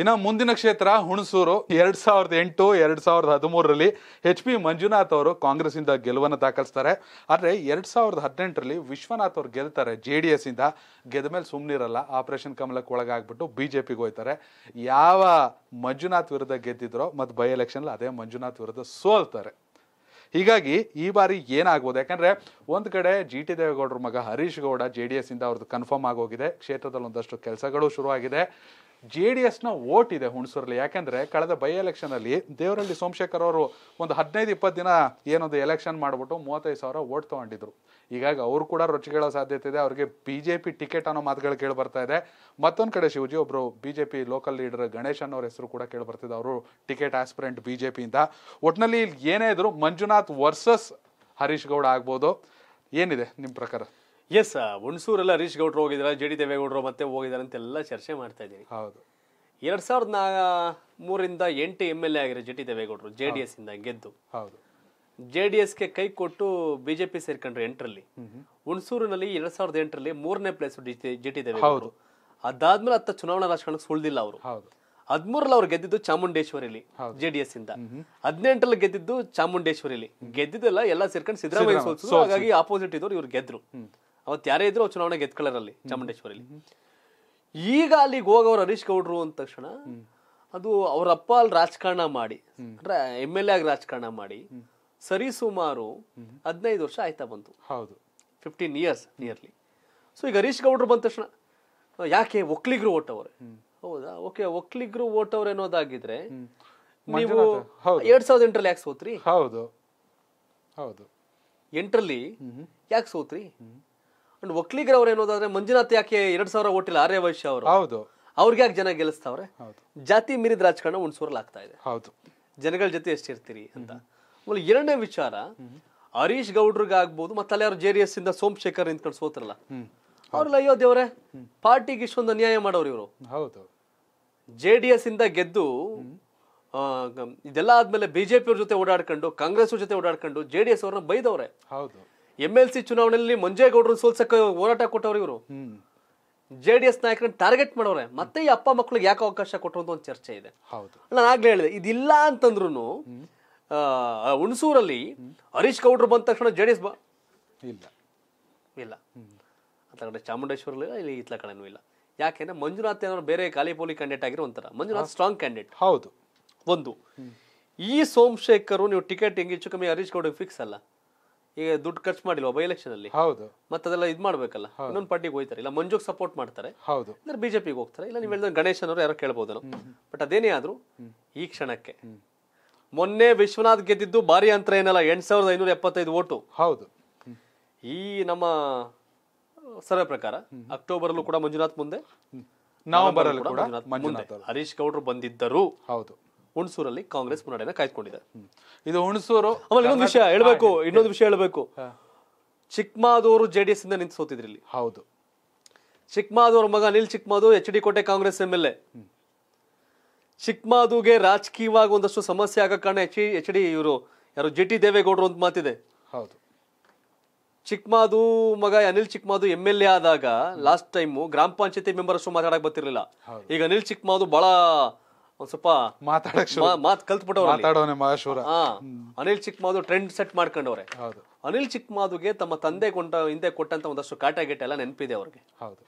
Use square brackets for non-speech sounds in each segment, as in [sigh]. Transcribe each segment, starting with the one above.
ಇನ್ನು ಮುಂದಿನ ಕ್ಷೇತ್ರ ಹುಣಸೂರು ಎರಡ್ ಸಾವಿರದ ಎಂಟು ಎರಡ್ ಸಾವಿರದ ಹದಿಮೂರರಲ್ಲಿ ಎಚ್ ಪಿ ಮಂಜುನಾಥ್ ಅವರು ಕಾಂಗ್ರೆಸ್ ಇಂದ ಗೆಲುವನ್ನು ದಾಖಲಿಸ್ತಾರೆ ಆದರೆ ಎರಡ್ ಸಾವಿರದ ಹದಿನೆಂಟರಲ್ಲಿ ವಿಶ್ವನಾಥ್ ಅವರು ಗೆಲ್ತಾರೆ ಜೆ ಡಿ ಎಸ್ ಇಂದ ಗೆದ್ದ ಮೇಲೆ ಸುಮ್ಮನಿರಲ್ಲ ಆಪರೇಷನ್ ಕಮಲಕ್ಕೆ ಒಳಗಾಗ್ಬಿಟ್ಟು ಬಿ ಜೆ ಹೋಯ್ತಾರೆ ಯಾವ ಮಂಜುನಾಥ್ ವಿರುದ್ಧ ಗೆದ್ದಿದ್ರೋ ಮತ್ತು ಬೈ ಎಲೆಕ್ಷನ್ ಅದೇ ಮಂಜುನಾಥ್ ವಿರುದ್ಧ ಸೋಲ್ತಾರೆ ಹೀಗಾಗಿ ಈ ಬಾರಿ ಏನಾಗ್ಬೋದು ಯಾಕಂದ್ರೆ ಒಂದು ಕಡೆ ಜಿ ಟಿ ದೇವೇಗೌಡರ ಮಗ Harish Gowda J D S ಇಂದ ಅವ್ರದ್ದು ಕನ್ಫರ್ಮ್ ಆಗೋಗಿದೆ ಕ್ಷೇತ್ರದಲ್ಲಿ ಒಂದಷ್ಟು ಕೆಲಸಗಳು ಶುರುವಾಗಿದೆ ಜೆ ಡಿ ಎಸ್ನ ಓಟ್ ಇದೆ ಹುಣಸೂರಲ್ಲಿ ಯಾಕೆಂದರೆ ಕಳೆದ ಬೈ ಎಲೆಕ್ಷನಲ್ಲಿ ದೇವರಳ್ಳಿ ಸೋಮಶೇಖರ್ ಅವರು ಒಂದು ಹದಿನೈದು ಇಪ್ಪತ್ತು ದಿನ ಏನೊಂದು ಎಲೆಕ್ಷನ್ ಮಾಡಿಬಿಟ್ಟು ಮೂವತ್ತೈದು ಸಾವಿರ ಓಟ್ ತೊಗೊಂಡಿದ್ರು ಹೀಗಾಗಿ ಅವರು ಕೂಡ ರೊಚ್ಚಿಗಳ ಸಾಧ್ಯತೆ ಇದೆ ಅವರಿಗೆ ಬಿ ಜೆ ಪಿ ಟಿಕೆಟ್ ಅನ್ನೋ ಮಾತುಗಳು ಕೇಳಿ ಬರ್ತಾ ಇದೆ ಮತ್ತೊಂದು ಕಡೆ ಶಿವಜಿ ಒಬ್ಬರು B J P local leader Ganesh ಅನ್ನೋರ ಹೆಸರು ಕೂಡ ಕೇಳಿ ಬರ್ತಿದೆ ಅವರು ಟಿಕೆಟ್ ಆಸ್ಪಿರೆಂಟ್ ಬಿ ಜೆ ಪಿಯಿಂದ ಒಟ್ಟಿನಲ್ಲಿ ಏನೇ ಇದ್ರು ಮಂಜುನಾಥ್ ವರ್ಸಸ್ ಹರೀಶ್ ಗೌಡ ಆಗ್ಬೋದು ಏನಿದೆ ನಿಮ್ಮ ಪ್ರಕಾರ ಎಸ್ ಹುಣಸೂರೆಲ್ಲ ಹರೀಶ್ ಗೌಡ್ರು ಹೋಗಿದಾರೆ ಜೆ ಡಿ ದೇವೇಗೌಡರು ಮತ್ತೆ ಹೋಗಿದ್ದಾರೆ ಅಂತೆಲ್ಲ ಚರ್ಚೆ ಮಾಡ್ತಾ ಇದ್ದೀನಿ ಹೌದು ಎರಡ್ ಸಾವಿರದ ನಾ ಮೂರಿಂದ ಎಂಟು ಎಮ್ ಎಲ್ ಎ ಆಗಿರೋ ಜೆ ಟಿ ದೇವೇಗೌಡರು ಜೆ ಡಿ ಎಸ್ ಇಂದ ಗೆದ್ದು ಹೌದು ಜೆ ಡಿ ಗೆ ಕೈ ಕೊಟ್ಟು ಬಿಜೆಪಿ ಸೇರ್ಕೊಂಡ್ರು ಎಂಟರಲ್ಲಿ ಹುಣಸೂರಿನಲ್ಲಿ ಎರಡ್ ಸಾವಿರದ ಎಂಟರಲ್ಲಿ ಮೂರನೇ ಪ್ಲೇಸ್ ಜೆ ಟಿ ದೇವೇಗೌಡರು ಅದಾದ್ಮೇಲೆ ಅತ್ತ ಚುನಾವಣಾ ರಾಜಕಾರಣಕ್ಕೆ ಸುಳ್ದಿಲ್ಲ ಅವರು ಹದ್ಮೂರಲ್ಲಿ ಅವ್ರು ಗೆದ್ದಿದ್ದು ಚಾಮುಂಡೇಶ್ವರಿಲಿ ಜೆ ಡಿ ಎಸ್ ಇಂದ ಹದಿನೆಂಟರಲ್ಲಿ ಗೆದ್ದಿದ್ದು ಚಾಮುಂಡೇಶ್ವರಿಲಿ ಗೆದ್ದಿದ್ದೆಲ್ಲ ಎಲ್ಲ ಸೇರ್ಕೊಂಡು ಸಿದ್ದರಾಮಯ್ಯ ಸೋಲ್ಸಿದ್ರು ಹಾಗಾಗಿ ಆಪೋಸಿಟ್ ಇದ್ರು ಇವ್ರು ಗೆದ್ರು ಅವತ್ತು ಯಾರೇ ಇದ್ರು ಚುನಾವಣೆ ಅಲ್ಲಿ ಚಾಮುಂಡೇಶ್ವರಿಲಿ ಈಗ ಅಲ್ಲಿಗೆ ಹೋಗೋರು ಹರೀಶ್ ಗೌಡ್ರು ಅಂದ ತಕ್ಷಣ ಅದು ಅವ್ರ ಅಪ್ಪ ಅಲ್ಲಿ ರಾಜಕಾರಣ ಮಾಡಿ ಅಂದ್ರೆ ಎಮ್ ಎಲ್ ಎ ಆಗಿ ರಾಜಕಾರಣ ಮಾಡಿ ಸರಿ ಸುಮಾರು ಹದಿನೈದು ವರ್ಷ ಆಯ್ತಾ ಬಂತು ಹೌದು ಫಿಫ್ಟೀನ್ ಇಯರ್ಸ್ ನಿಯರ್ಲಿ ಸೊ ಈಗ ಹರೀಶ್ ಗೌಡ್ರು ಬಂದ ತಕ್ಷಣ ಯಾಕೆ ಒಕ್ಲಿಗರು ಓಟವ್ರೆ ಹೌದಾ ಓಕೆ ಒಕ್ಲಿಗರು ಓಟವ್ರು ಅನ್ನೋದಾಗಿದ್ರೆ ನೀವು ಎರಡ್ ಸಾವಿರದ ಎಂಟರಲ್ಲಿ ಯಾಕೆ ಸೋತ್ರಿ ಹೌದು ಹೌದು ಎಂಟರಲ್ಲಿ ಯಾಕೆ ಸೋತ್ರಿ ಅಂಡ್ ಅವ್ರ ಏನೋದಾದ್ರೆ ಮಂಜುನಾಥ್ ಯಾಕೆ ಎರಡ್ ಸಾವಿರ ಓಟಿಲ್ಲ ಆರ್ಯ ಅವರು ಹೌದು ಅವ್ರಿಗೆ ಯಾಕೆ ಜನ ಗೆಲ್ಲಿಸ್ತಾವ್ರೆ ಜಾತಿ ಮೀರಿದ ರಾಜಕಾರಣ ಹುಣಸೂರಲ್ಲಿ ಆಗ್ತಾ ಇದೆ ಹೌದು ಜನಗಳ ಜೊತೆ ಎಷ್ಟಿರ್ತೀರಿ ಅಂತ ಆಮೇಲೆ ಎರಡನೇ ವಿಚಾರ ಹರೀಶ್ ಆಗ್ಬಹುದು ಮತ್ತೆ ಅವ್ರು ಜೆ ಡಿ ಎಸ್ ಇಂದ ಸೋಮಶೇಖರ್ ನಿಂತ್ಕೊಂಡು ಸೋತ್ರಲ್ಲ ಅವ್ರಲ್ಲ ಅಯ್ಯೋ ದೇವ್ರೆ ಪಾರ್ಟಿಗೆ ಇಷ್ಟೊಂದು ಅನ್ಯಾಯ ಮಾಡೋರು ಇವರು ಹೌದು ಜೆ ಡಿ ಎಸ್ ಇಂದ ಗೆದ್ದು ಇದೆಲ್ಲ ಆದ್ಮೇಲೆ ಬಿಜೆಪಿ ಅವ್ರ ಜೊತೆ ಓಡಾಡ್ಕೊಂಡು ಕಾಂಗ್ರೆಸ್ ಜೊತೆ ಓಡಾಡ್ಕೊಂಡು ಜೆ ಡಿ ಎಸ್ ಅವ್ರನ್ನ ಬೈದವ್ರೆ ಹೌದು ಎಮ್ ಎಲ್ ಸಿ ಚುನಾವಣೆಯಲ್ಲಿ ಮಂಜೇಗೌಡರು ಸೋಲ್ಸಕ್ಕೆ ಹೋರಾಟ ಕೊಟ್ಟವ್ರು ಇವರು ಜೆ ಡಿ ಎಸ್ ನಾಯಕರನ್ನ ಟಾರ್ಗೆಟ್ ಮಾಡೋರೆ ಮತ್ತೆ ಈ ಅಪ್ಪ ಮಕ್ಕಳಿಗೆ ಯಾಕೆ ಅವಕಾಶ ಕೊಟ್ಟರು ಅಂತ ಒಂದು ಚರ್ಚೆ ಇದೆ ನಾನು ಆಗ್ಲೇ ಹೇಳಿದೆ ಇದಿಲ್ಲ ಅಂತಂದ್ರು ಹುಣಸೂರಲ್ಲಿ ಹರೀಶ್ ಗೌಡ್ರು ಬಂದ ತಕ್ಷಣ ಜೆ ಡಿ ಎಸ್ ಇಲ್ಲ ಇಲ್ಲ ಆತ ಚಾಮುಂಡೇಶ್ವರಲ್ಲಿ ಇಲ್ಲ ಇತ್ಲ ಕಡೆನೂ ಇಲ್ಲ ಯಾಕೆಂದ್ರೆ ಮಂಜುನಾಥ್ ಏನೋ ಬೇರೆ ಖಾಲಿ ಪೋಲಿ ಕ್ಯಾಂಡಿಡೇಟ್ ಆಗಿರೋ ಒಂಥರ ಮಂಜುನಾಥ್ ಸ್ಟ್ರಾಂಗ್ ಕ್ಯಾಂಡಿಡೇಟ್ ಹೌದು ಒಂದು ಈ ಸೋಮಶೇಖರ್ ನೀವು ಟಿಕೆಟ್ ಹೆಂಗೆ ಹೆಚ್ಚು ಕಮ್ಮಿ ಹರೀಶ್ ಗೌಡ ಫಿಕ್ಸ್ ಅಲ್ಲ ಈಗ ದುಡ್ಡು ಖರ್ಚು ಮಾಡಿಲ್ವಾ ಬೈ ಎಲೆಕ್ಷನ್ ಅಲ್ಲಿ ಹೌದು ಅದೆಲ್ಲ ಇದು ಮಾಡ್ಬೇಕಲ್ಲ ಇನ್ನೊಂದು ಪಾರ್ಟಿಗೆ ಹೋಯ್ತಾರೆ ಇಲ್ಲ ಮಂಜುಗ್ ಸಪೋರ್ಟ್ ಮಾಡ್ತಾರೆ ಹೌದು ಅಂದ್ರೆ ಬಿಜೆಪಿಗೆ ಹೋಗ್ತಾರೆ ಇಲ್ಲ ನೀವು ಹೇಳಿದ ಗಣೇಶನ್ ಅವರು ಯಾರೋ ಬಟ್ ಅದೇನೇ ಆದ್ರೂ ಈ ಕ್ಷಣಕ್ಕೆ ಮೊನ್ನೆ ವಿಶ್ವನಾಥ್ ಗೆದ್ದಿದ್ದು ಭಾರಿ ಅಂತರ ಏನಲ್ಲ ಎಂಟ್ ಸಾವಿರದ ಐನೂರ ಎಪ್ಪತ್ತೈದು ಓಟು ಹೌದು ಈ ನಮ್ಮ ಸರ್ವೆ ಪ್ರಕಾರ ಅಕ್ಟೋಬರ್ ಕೂಡ ಮಂಜುನಾಥ್ ಮುಂದೆ ನವೆಂಬರ್ ಕೂಡ ಹರೀಶ್ ಗೌಡ್ರು ಬಂದಿದ್ದರು ಹೌದು ಹುಣಸೂರಲ್ಲಿ ಕಾಂಗ್ರೆಸ್ ಮುನ್ನಡೆಯನ್ನ ಕಾಯ್ದುಕೊಂಡಿದೆ ಇದು ಹುಣಸೂರು ಆಮೇಲೆ ಇನ್ನೊಂದು ವಿಷಯ ಹೇಳ್ಬೇಕು ಇನ್ನೊಂದು ವಿಷಯ ಹೇಳ್ಬೇಕು ಚಿಕ್ಕಮಾದೂರು ಜೆಡಿಎಸ್ ಇಂದ ನಿಂತು ಇಲ್ಲಿ ಹೌದು ಚಿಕ್ಕಮಾದೂರ್ ಮಗ Anil Chikkamadu H D Kote Congress M L A ಚಿಕ್ಕಮಾದೂಗೆ ರಾಜಕೀಯವಾಗಿ ಒಂದಷ್ಟು ಸಮಸ್ಯೆ ಆಗೋ ಕಾರಣ ಎಚ್ ಎಚ್ ಡಿ ಇವರು ಯಾರು ಜಿ ಟಿ ದೇವೇಗೌಡರು ಅಂತ ಮಾತಿದೆ ಹೌದು ಚಿಕ್ಕಮಾದು ಮಗ Anil Chikkamadu M L A ಆದಾಗ ಲಾಸ್ಟ್ ಟೈಮು ಗ್ರಾಮ ಪಂಚಾಯತಿ ಮೆಂಬರ್ ಅಷ್ಟು ಮಾತಾಡಕ್ಕೆ ಬರ್ತಿರ್ಲಿಲ್ಲ ಈಗ ಅನಿಲ್ ಚಿಕ್ಕಮಾದು ಬಹಳ ಒಂದ್ ಸ್ವಲ್ಪ ಮಾತಾಡಕ್ ಮಾತ್ ಕಲ್ತ್ಬಿಟ್ಟವ್ರು ಮಾತಾಡೋನೆ ಮಹಾಶೂರ ಅನಿಲ್ ಟ್ರೆಂಡ್ ಸೆಟ್ ಮಾಡ್ಕೊಂಡವ್ರೆ ಹೌದು ಅನಿಲ್ ಚಿಕ್ಮಾಧುಗೆ ತಮ್ಮ ತಂದೆ ಕೊಟ್ಟ ಹಿಂದೆ ಕೊಟ್ಟಂತ ಒಂದಷ್ಟು ಕಾಟ ಗೀಟ ಎಲ್ಲ ನೆನಪಿದೆ ಅವ್ರಿಗೆ ಹೌದು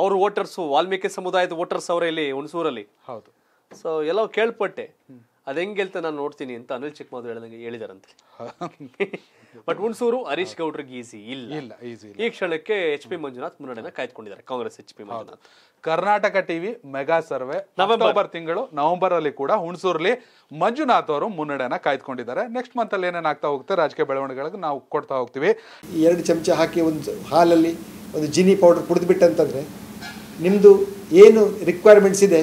ಅವ್ರ ವೋಟರ್ಸ್ ವಾಲ್ಮೀಕಿ ಸಮುದಾಯದ ವೋಟರ್ಸ್ ಅವರೇ ಇಲ್ಲಿ ಹುಣಸೂರಲ್ಲಿ ಹೌದು ಸೊ ಎಲ್ಲ ಕೇಳ್ಪಟ್ಟೆ ಅದು ಹೆಂಗೆ ನಾನು ನೋಡ್ತೀನಿ ಅಂತ ಅನಿಲ್ ಚಿಕ್ಕಮಾಧವ್ ಹೇಳಿದಂಗೆ ಹೇಳಿದಾರಂತೆ ಬಟ್ [laughs] ಹುಣಸೂರು ಹರೀಶ್ ಗೌಡ್ರಿಗೆ ಈಸಿ ಇಲ್ಲ ಇಲ್ಲ ಈಸಿ ಈ ಕ್ಷಣಕ್ಕೆ ಎಚ್ ಪಿ ಮಂಜುನಾಥ್ ಮುನ್ನಡೆನ ಕಾಯ್ದುಕೊಂಡಿದ್ದಾರೆ Congress H P Manjunath Karnataka TV mega survey November ತಿಂಗಳು ನವೆಂಬರ್ ಅಲ್ಲಿ ಕೂಡ ಹುಣಸೂರಲ್ಲಿ ಮಂಜುನಾಥ್ ಅವರು ಮುನ್ನಡೆನ ಕಾಯ್ದುಕೊಂಡಿದ್ದಾರೆ ನೆಕ್ಸ್ಟ್ ಮಂತ್ ಅಲ್ಲಿ ಏನೇನು ಆಗ್ತಾ ಹೋಗುತ್ತೆ ರಾಜಕೀಯ ಬೆಳವಣಿಗೆಗಳಿಗೆ ನಾವು ಕೊಡ್ತಾ ಹೋಗ್ತೀವಿ ಎರಡು ಚಮಚ ಹಾಕಿ ಒಂದು ಹಾಲಲ್ಲಿ ಒಂದು ಜಿನಿ ಪೌಡರ್ ಕುಡಿದ್ಬಿಟ್ಟಂತಂದ್ರೆ ನಿಮ್ಮದು ಏನು ರಿಕ್ವೈರ್ಮೆಂಟ್ಸ್ ಇದೆ